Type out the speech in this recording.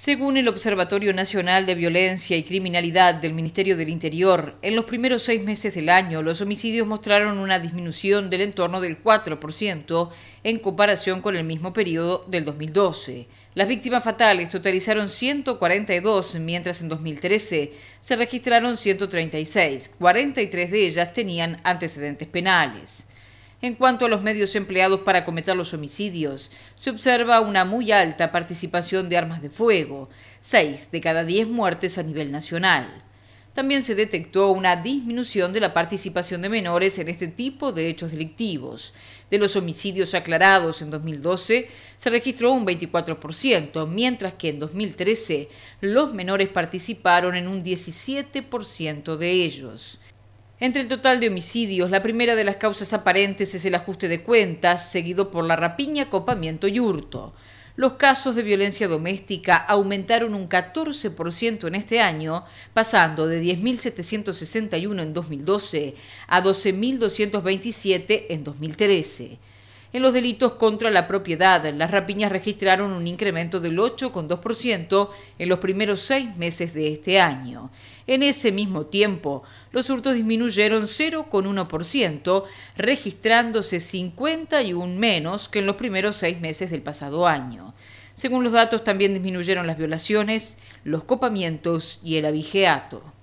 Según el Observatorio Nacional de Violencia y Criminalidad del Ministerio del Interior, en los primeros seis meses del año los homicidios mostraron una disminución del entorno del 4% en comparación con el mismo periodo del 2012. Las víctimas fatales totalizaron 142, mientras en 2013 se registraron 136, 43 de ellas tenían antecedentes penales. En cuanto a los medios empleados para cometer los homicidios, se observa una muy alta participación de armas de fuego, 6 de cada 10 muertes a nivel nacional. También se detectó una disminución de la participación de menores en este tipo de hechos delictivos. De los homicidios aclarados en 2012 se registró un 24%, mientras que en 2013 los menores participaron en un 17% de ellos. Entre el total de homicidios, la primera de las causas aparentes es el ajuste de cuentas, seguido por la rapiña, copamiento y hurto. Los casos de violencia doméstica aumentaron un 14% en este año, pasando de 10.761 en 2012 a 12.227 en 2013. En los delitos contra la propiedad, las rapiñas registraron un incremento del 8,2% en los primeros seis meses de este año. En ese mismo tiempo, los hurtos disminuyeron 0,1%, registrándose 51 menos que en los primeros seis meses del pasado año. Según los datos, también disminuyeron las violaciones, los copamientos y el abigeato.